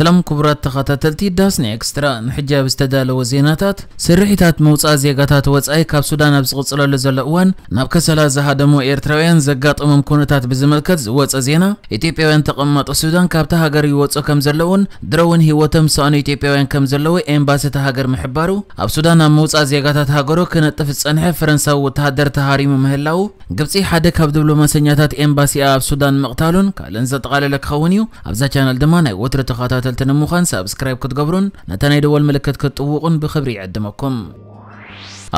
ሰላም ክቡራት ተኸታተልቲ ዳስኒ ኤክስትራ ንሕጃብ ዝተዳለወ ዜናታት ስርሒታት ምውፃእ ዜጋታት ወፃኢ ካብ ሱዳን ኣብ ዝቕፅለሉ ዘሎ እዋን ናብ ከሰላ ዝሃደሙ ኤርትራውያን ዘጋጠሞም ኩነታት ብዝምልከት ዝወፀ ዜና ኢትዮጵያውያን ተቐመጡ ሱዳን ካብታ ሃገር ይወፁ ከም ዘለውን ድረውን ሂወቶም ሰኣኑ ኢትዮጵያውያን ከም ዘለዎ ኤምባሲ እታ ሃገር ምሕባሩ ኣብ ሱዳን ኣብ ምውፃእ ዜጋታት ሃገሮ ክነጥፍ ዝፀንሐ ፈረንሳዊ ወተሃደር ተሃሪሙ ምህላው ግብፂ ሓደ ካብ ዲፕሎማሰኛታት ኤምባሲኣ ኣብ ሱዳን ምቕታሉን ካልእን ዘጠቓለለ ክኸውን እዩ ኣብዛ ቻናል ድማ ናይ ወትሪ ተኸታተል تكتلتنا مخان سابسكرايب كتقبرون نتاني دول ملكة كتقوقن بخبري عدمكم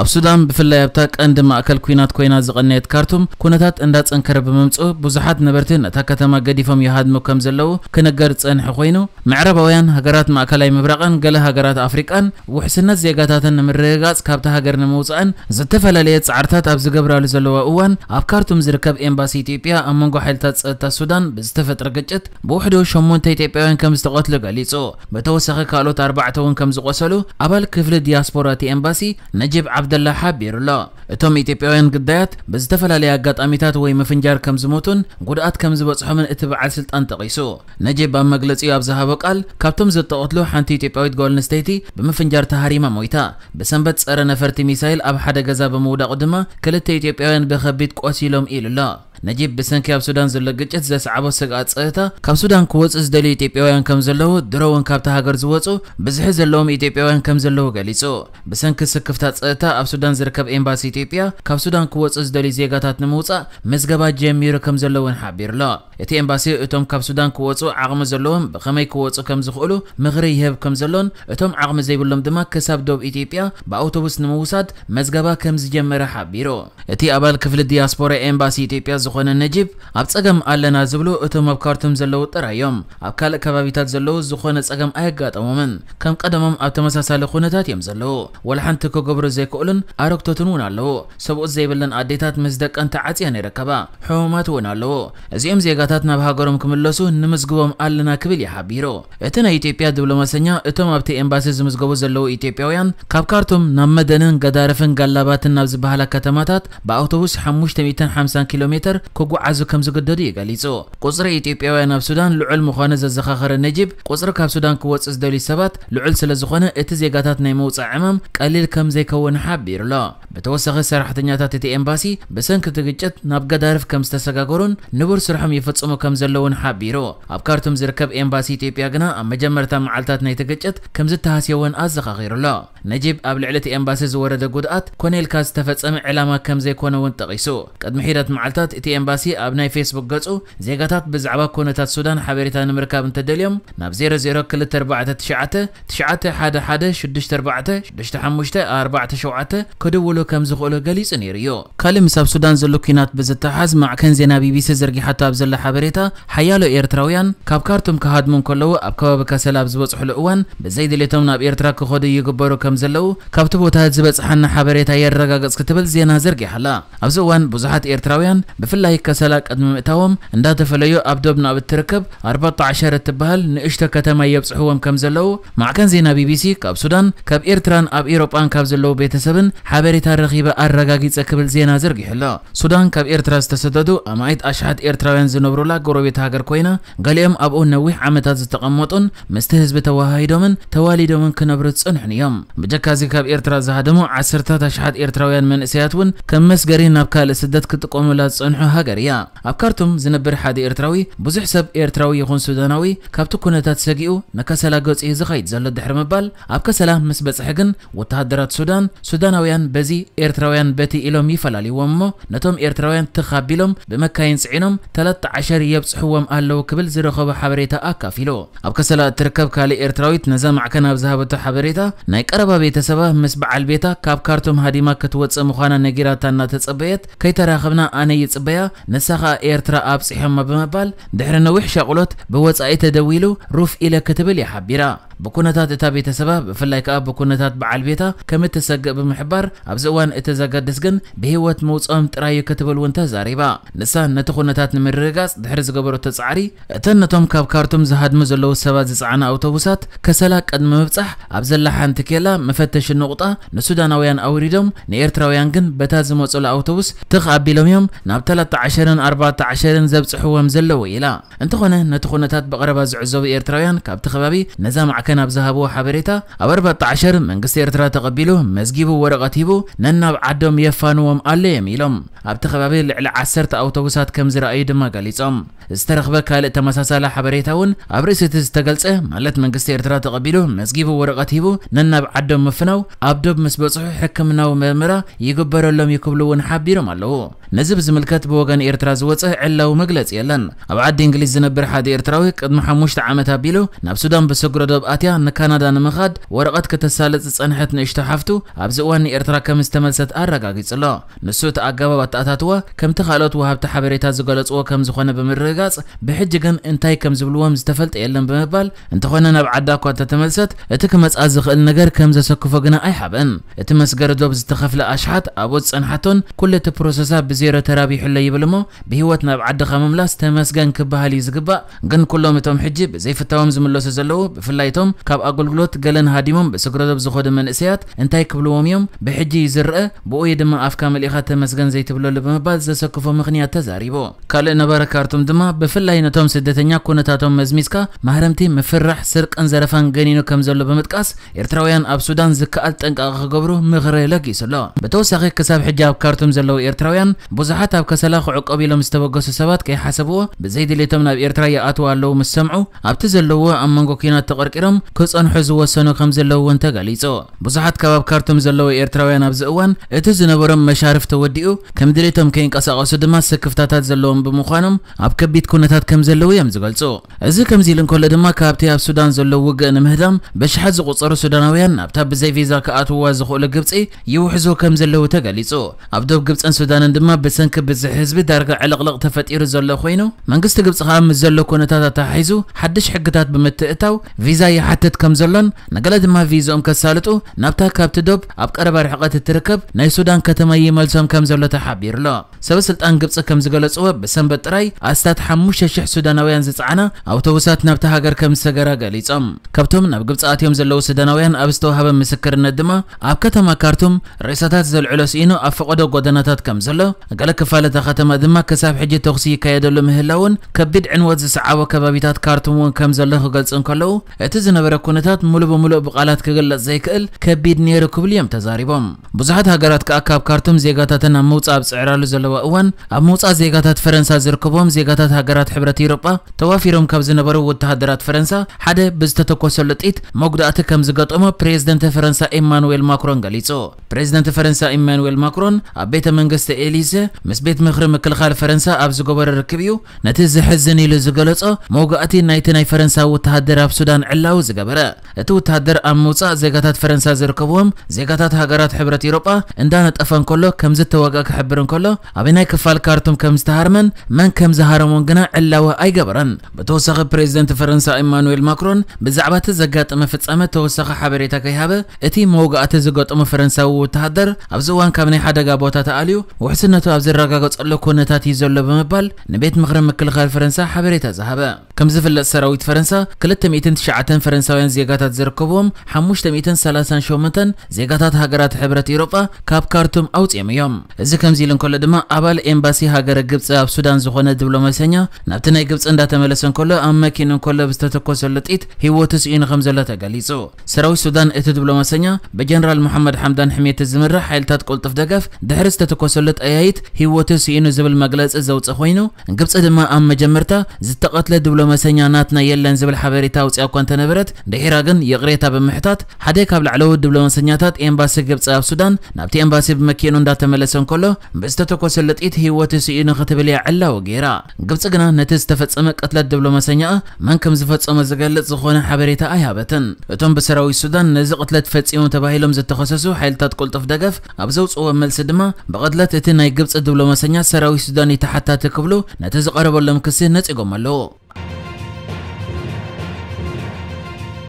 ኣብ ሱዳን ብፍላይ ኣብታ ቀንዲ ማእከል ኩናት ኮይና ዝቐነየት ካርቱም ኩነታት እንዳፀንከረ ብምምፅኡ ብዙሓት ነበርቲ ነታ ከተማ ገዲፎም ይሃድሙ ከም ዘለዉ ክነገር ዝፀንሐ ኮይኑ ምዕረባውያን ሃገራት ማእከላይ ምብራቕን ገለ ሃገራት ኣፍሪቃን ውሕስነት ዜጋታትን ንምርግጋፅ ካብቲ ሃገር ንምውፃእን ዝተፈላለየ ፃዕርታት ኣብ ዝገብራሉ ዘለዋ እዋን ኣብ ካርቱም ዝርከብ ኤምባሲ ኢትዮጵያ ኣብ መንጎ ሓይልታት ፀጥታ ሱዳን ብዝተፈጥረ ግጭት ብውሕዱ 8 ኢትዮጵያውያን ከም ዝተቐትሉ ገሊጹ ብተወሳኺ ካልኦት ኣርባዕተ እውን ከም ዝቆሰሉ ኣባል ክፍሊ ዲያስፖራ እቲ ኤምባሲ ነጂብ ዓብደላ ሓቢሩ ኣሎ እቶም ኢትዮጵያውያን ግዳያት ብዝተፈላለየ ኣጋጣሚታት ወይ ምፍንጃር ከም ዝሞቱን ጉድኣት ከም ዝበፅሖምን እቲ በዓል ስልጣን ጠቂሱ ነጀብ ኣብ መግለፂኡ ኣብ ዝሃቦ ቃል ካብቶም ዝተቐትሉ ሓንቲ ኢትዮጵያዊት ጓል ኣንስተይቲ ብምፍንጃር ተሃሪማ ሞይታ ብሰንበት ፀረ ነፈርቲ ሚሳይል ኣብ ሓደ ገዛ ብምውዳቑ ድማ ክልተ ኢትዮጵያውያን ብከቢድ ቆሲሎም ኢሉ ኣሎ نجيب بسنكاب سودان زلقجت زس عباس قاصيته كاب سودان كوص زدل ايتيوبياوان كم زلو درون كاب تهاجر زوصو بزحز لهم ايتيوبياوان كم زلو غليصو بسنك سكفتا قاصيته اب سودان زركب امباسي ايتيوبيا كاب سودان كوص زدل زيغاتات نموصا مزغبا جيمير كم زلون حبير لا اتي امباسي اتوم كاب سودان كوصو عقم زلوهم بخمي كوصو كم زخلو مغري يهب كم زلون اتوم عقم زيبلهم دما كساب دوب ايتيوبيا باوتوبوس نموصاد مزغبا كم زجمره حبيرو اتي ابال كفل دياسبورا امباسي ايتيوبيا ዝኾነ ነጂብ ኣብ ፀገም ኣለና ዝብሉ እቶም ኣብ ካርቱም ዘለዉ ጥራይ እዮም ኣብ ካልእ ከባቢታት ዘለዉ ዝኾነ ፀገም ኣየጋጠሞምን ከም ቀደሞም ኣብ ተመሳሳሊ ኩነታት እዮም ዘለዉ ወላ ሓንቲ ክገብሩ ዘይክእሉን ኣረክቶትን እውን ኣለዉ ሰብኡት ዘይብለን ኣዴታት ምስ ደቀን ተዓፅየን ይርከባ ሕሙማት እውን ኣለዉ እዚኦም ዜጋታት ናብ ሃገሮም ክምለሱ ንምዝግቦም ኣለና ክብል ይሓቢሩ እቲ ናይ ኢትዮጵያ ዲፕሎማሰኛ እቶም ኣብቲ ኤምባሲ ዝምዝገቡ ዘለዉ ኢትዮጵያውያን ካብ ካርቱም ናብ መደንን ገዳርፍን ጋላባትን ናብ ዝበሃላ ከተማታት ብኣውቶቡስ 550 ኪሎ ሜትር ክጓዓዙ ከም ዝገደዱ እዩ ገሊጹ ቁፅሪ ኢትዮጵያውያን ኣብ ሱዳን ልዑል ምዃነ ዘዘኻኸረ ነጂብ ቁፅሪ ካብ ሱዳን ክወፅእ ዝደልዩ ሰባት ልዑል ስለ ዝኾነ እቲ ዜጋታት ናይ ምውፃእ ዕማም ቀሊል ከም ዘይከውን ሓቢሩ ኣሎ ብተወሳኺ ሰራሕተኛታት እቲ ኤምባሲ ብሰንኪ እቲ ግጭት ናብ ገዳርፍ ከም ዝተሰጋገሩን ንቡር ስርሖም ይፍጽሙ ከም ዘለውን ሓቢሩ ኣብ ካርቱም ዝርከብ ኤምባሲ ኢትዮጵያ ግና ኣብ መጀመርታ መዓልታት ናይቲ ግጭት ከም ዝተሃስየውን ኣዘኻኺሩ ኣሎ ነጂብ ኣብ ልዕሊ እቲ ኤምባሲ ዝወረደ ጉድኣት ኮኔልካ ዝተፈጸመ ዕላማ ከም ዘይኮነ እውን ጠቒሱ ቅድሚ ሒደት መዓልታት እቲ ኤምባሲ ኣብ ናይ ፌስቡክ ገጹ ዜጋታት ብዛዕባ ኩነታት ሱዳን ሓበሬታ ንምርካብ እንተደልዮም ናብ 002499911645 ክድውሉ ከም ዝኽእሉ ገሊጹ ነይሩ እዩ ካልእ ምስ ኣብ ሱዳን ዘሎ ኩናት ብዝተሓዝ ማዕከን ዜና ቢቢሲ ዘርጊሓቶ ኣብ ዘላ ሓበሬታ ሓያሎ ኤርትራውያን ካብ ካርቱም ክሃድሙ ከለዉ ኣብ ከባቢ ከሰላ ኣብ ዝበፅሕሉ እዋን ብዘይድሌቶም ናብ ኤርትራ ክኸዱ ይግበሩ ከም ዘለዉ ካብቲ ቦታ ዝበፅሓና ሓበሬታ የረጋገፅ ክትብል ዜና ዘርጊሓላ ኣብዚ እዋን ብዙሓት ኤርትራውያን كفله كسلاك أدم عند اندات فليو أبدوبنا بتركب أربعة عشر تبهل نشتا كتما يبصحوهم كم زلو مع كان زينا بي بي سي كاب سودان كاب إيرتران أب إيروبان كاب زلو بيتسبن حبريتا الرغيبة الرقاقيت أكبل زينا زرقي حلا سودان كاب إيرترا استسددو أمايت أشحات إيرتراوين زنبرولا قروبيت هاجر كوينا قاليهم أبو نويح عمتات زتقمطن مستهز بتواهي دومن توالي دومن كنبرت صنحن يوم بجكازي كاب إيرترا زهدمو عسرتات أشحات إيرتراوين من إسياتون كم مسقرين نبكال كتقوم لا صنحن ሃገር እያ ኣብ ካርቱም ዝነብር ሓደ ኤርትራዊ ብዙሕ ሰብ ኤርትራዊ ይኹን ሱዳናዊ ካብቲ ኩነታት ሰጊኡ ንከሰላ ገፂ ዝኸይድ ዘሎ ድሕሪ ምባል ኣብ ከሰላ ምስ በፅሐ ግን ወተሃደራት ሱዳን ሱዳናውያን በዚ ኤርትራውያን በቲ ኢሎም ይፈላለይዎም እሞ ነቶም ኤርትራውያን ትኻቢሎም ብመካይን ፅዒኖም 13 የብፅሕዎም ኣለዉ ክብል ዝረኸቦ ሓበሬታ ኣካፊሉ ኣብ ከሰላ እትርከብ ካልእ ኤርትራዊት ነዛ ማዕከን ኣብ ዝሃበቶ ሓበሬታ ናይ ቀረባ ቤተሰባ ምስ በዓል ቤታ ካብ ካርቱም ሃዲማ ክትወፅእ ምዃና ነጊራታ እናተፀበየት ከይተራኸብና ኣነ ይፅበ ገበያ ንስኻ ኤርትራ ኣብፂሖማ ብምባል ድሕሪ ነዊሕ ሸቕሎት ብወጻኢ ተደዊሉ ሩፍ ኢለ ክትብል እያ ሓቢራ ብኩነታት እታ ቤተሰባ ብፍላይ ከዓ ብኩነታት በዓል ቤታ ከም እትሰግእ ብምሕባር ኣብዚ እዋን እቲ ዘገድስ ግን ብሂወት ምውፅኦም ጥራይ ክትብል እውን ተዛሪባ ንሳ ነቲ ኩነታት ንምርጋፅ ድሕሪ ዝገበረቶ ፃዕሪ እተን ነቶም ካብ ካርቱም ዝሃድሙ ዘለው ሰባት ዝፀዓና ኣውቶቡሳት ከሰላ ቀድሚ ምብፃሕ ኣብ ዘላ ሓንቲ ኬላ መፈተሺ ንቑጣ ንሱዳናውያን ኣውሪዶም ንኤርትራውያን ግን በታ ዝመፀሉ ኣውቶቡስ ትኽ ኣቢሎም እዮም ናብ ተላ 13ን 14ን ዘብፅሕዎም ዘለዎ ኢላ እንተኾነ ነቲ ኩነታት ብቐረባ ዝዕዘቡ ኤርትራውያን ካብቲ ከባቢ ነዛ ማዕከን ኣብ ዝሃብዎ ሓበሬታ ኣብ 14 መንግስቲ ኤርትራ ተቐቢሉ መዝጊቡ ወረቐት ሂቡ ነናብ ዓዶም የፋንዎም ኣሎ እዮም ኢሎም ኣብቲ ከባቢ ልዕሊ 10 ኣውቶቡሳት ከም ዝረኣዩ ድማ ገሊፆም ዝተረኽበ ካልእ ተመሳሳሊ ሓበሬታ እውን ኣብ ርእሲ እቲ ዝተገልጸ ማለት መንግስቲ ኤርትራ ተቐቢሉ መዝጊቡ ወረቐት ሂቡ ነናብ ዓዶም ምፍናው ኣብ ዶብ ምስ በፅሑ ሕክምናዊ ምርምራ ይግበረሎም ይክብሉ እውን ሓቢሮም ኣለዉ نزب زملكات بوغان إيرترا زوصه علاو مغلص يلن أب عاد إنجليز زنبر حد إيرتراوي قد محموش عامت بيلو ناب سودان بسغرو دب أتيا نكندا نمخاد ورقت كتسالص صنحت نشتحفتو أب إيرترا كم استملست أرغاغيصلو نسوت أغباب أتاتاتوا كم تخالوت وهبت حبريتا زغلصو كم زخنه بمرغاص بحج جن انتاي كم زبلوهم زتفلط يلن بمبال انت خونا ناب عدا كو تتملست اتك مصا زخل نجر كم زسكفو غنا أيحبن اتمسغردوب زتخفل أشحات أبو صنحتون كل تبروسسا ብዜሮ ተራቢሑ ለይብል እሞ ብሂወት ናብ ዓድኻ ምምላስ ተመስገን ክበሃል እዩ ዝግባእ ግን ኩሎም እቶም ሕጂ ብዘይፍታዎም ዝምለሱ ዘለዉ ብፍላይ እቶም ካብ ኣገልግሎት ገለን ሃዲሞም ብስግረዶብ ዝኸዱ መንእሰያት እንታይ ክብልዎም እዮም ብሕጂ ዝርአ ብኡ ድማ ኣፍካ መሊኢኻ ተመስገን ዘይትብለሉ ብምባል ዘሰክፎ ምክንያት ተዛሪቦ ካልእ ነበረ ካርቱም ድማ ብፍላይ ነቶም ስደተኛ ኩነታቶም መዝሚዝካ ማህረምቲ ምፍራሕ ስርቅን ዘረፋን ገኒኑ ከም ዘሎ ብምጥቃስ ኤርትራውያን ኣብ ሱዳን ዝከኣል ጠንቃቂ ክገብሩ ምኽሪ ለጊሱ ኣሎ ብተወሳኺ ክሳብ ሕጂ ኣብ ካርቱም ዘለዉ ኤርትራውያን ብዙሓት ኣብ ከሰላ ክዕቀቡ ኢሎም ዝተበገሱ ሰባት ከይሓሰብዎ ብዘይድሌቶም ናብ ኤርትራ ይኣትዉ ኣለዉ ምስ ሰምዑ ኣብቲ ዘለዎ ኣብ መንጎ ኩናት ተቐርቂሮም ክጸንሑ ዝወሰኑ ከም ዘለዉ እውን ተገሊጹ ብዙሓት ከባብ ካርቱም ዘለዉ ኤርትራውያን ኣብዚ እዋን እቲ ዝነበሮም መሻርፍ ተወዲኡ ከም ድሌቶም ከይንቀሳቐሱ ድማ ስክፍታታት ዘለዎም ብምዃኖም ኣብ ከቢድ ኩነታት ከም ዘለዉ እዮም ዝገልጹ እዚ ከምዚ ኢሉ እንከሎ ድማ ካብቲ ኣብ ሱዳን ዘሎ ውግእ ንምህዳም ብሽሓት ዝቑፀሩ ሱዳናውያን ናብታ ብዘይ ቪዛ ክኣትውዋ ዝኽእሉ ግብፂ ይውሕዙ ከም ዘለዉ ተገሊጹ ኣብ ዶብ ግብፅን ሱዳንን ድማ ድማ ብሰንኪ ብዝሕ ህዝቢ ዳርጋ ዕልቕልቕ ተፈጢሩ ዘሎ ኮይኑ መንግስቲ ግብፂ ከዓ ምስ ዘሎ ኩነታት ኣተሓሒዙ ሓድሽ ሕግታት ብምትእታው ቪዛ ይሓትት ከም ዘሎን ንገለ ድማ ቪዝኦም ከሳልጡ ናብታ ካብቲ ዶብ ኣብ ቀረባ ርሕቐት እትርከብ ናይ ሱዳን ከተማ ይመልሶም ከም ዘሎ ተሓቢሩ ኣሎ ሰበስልጣን ግብፂ ከም ዝገለጽዎ ብሰንበት ጥራይ ኣስታት 5,000 ሱዳናውያን ዝፀዓና ኣውቶቡሳት ናብቲ ሃገር ከም ዝተገራ ገሊፆም ካብቶም ናብ ግብፂ ኣትዮም ዘለዉ ሱዳናውያን ኣብ ዝተዋህበ ምስክርነት ድማ ኣብ ከተማ ካርቱም ርእሰታት ዘልዕሎ ስኢኑ ኣብ ፈቐዶ ጎደናታት ከም ዘሎ ገለ ክፋለታ ከተማ ድማ ክሳብ ሕጂ ተኽሲ ይካየደሉ ምህላውን ከቢድ ዕንወት ዝሰዓበ ከባቢታት ካርቱም እውን ከም ዘሎ ክገልጽ እንከለዉ እቲ ዝነበረ ኩነታት ሙሉእ ብሙሉእ ብቓላት ክግለጽ ዘይክእል ከቢድ ነይሩ ክብል እዮም ተዛሪቦም ብዙሓት ሃገራት ከዓ ካብ ካርቱም ዜጋታተን ኣብ ምውፃእ ኣብፅዕራሉ ዘለዋ እዋን ኣብ ምውፃእ ዜጋታት ፈረንሳ ዝርከቦም ዜጋታት ሃገራት ሕብረት ኤውሮጳ ተዋፊሮም ካብ ዝነበሩ ወተሃደራት ፈረንሳ ሓደ ብዝተተኮሰሉ ጢት መጉዳእቲ ከም ዝገጠሞ ፕሬዚደንት ፈረንሳ ኤማኑዌል ማክሮን ገሊጹ ፕሬዚደንት ፈረንሳ ኤማኑዌል ማክሮን ኣብ ቤተ መንግስቲ ኤሊዝ فرنسا مس بيت مخر مكلخال فرنسا أب زجبر ركبيو نتيز حزني لزجلته موجاتي نايتناي فرنسا وتهدر أب سودان علاو زجبرة تو تهدر أم موسى زجاتات فرنسا زركبوهم زجاتات هجرات حبرة أوروبا إندانت أفن كله كم زت وجاك حبرن كله أبينا كفال كارتم كم استهرمن من كم زهرمون جنا علاو أي جبرن بتوسخ بريزيدنت فرنسا إيمانويل ماكرون بزعبات زجات أم فتسأمة توسخ حبريتا كيهبة اتي موجات زجات أم فرنسا وتهدر أبزوان كمن حدا جابوتا تأليو وحسنة كونتو أبزر راقاقو تسألو كونتاتي زولو بمبال نبيت مغرم مكل غال فرنسا حبريتا زهبا كم زفل لأسراويت فرنسا كلت تميتن تشعتن فرنسا وين زيقاتات زركوبوم حموش تميتن سلاسان شومتن زيقاتات هاقرات حبرت إيروبا كاب كارتوم أو تيم يوم زي كم زيلن كل دماء أبال إمباسي هاقر قبس أب سودان زخونة دبلومة سينيا نبتنا يقبس اندا تملسن كله أما كينن كله بستتكو سلطيت هو تسعين غمزلة تقاليسو سراوي سودان إت دبلومة سينيا بجنرال محمد حمدان حمية الزمرة حيل تاتكول تفدقف دهرس تتكو سلط سرعيت هو تسيئن زبل مجلس الزوج أخوينه قبص دما أم مجمرتا زت مجمرته زتقتل دبلوماسياناتنا يلا زبل حبريتا وتأكون تنبرت دحيراجن يقريتها محتات حديك قبل علو دبلوماسيانات إمباسي قبص السودان نبتي إمباسي بمكينون دات ملسون كله بس تتوكسلت إيت هو تسيئن ختبلي علا وجيرا قبص جنا نتستفت أمك قتل دبلوماسيا من كم زفت أم زجلت زخون حبريتا أيها بتن تم بسراوي السودان نزقتلت فتسيون تباهيلهم زت خصصو كل طف دقف ابزوت أول ملس دما بقدلت إتنا جبس الدبلو مسنيا سراوي السوداني تحت تكبلو نتز قرب ولا مكسر نتقوم له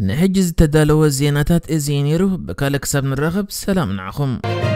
نحجز تدالو الزيناتات إزينيرو بكالك سب الرغب سلام نعخم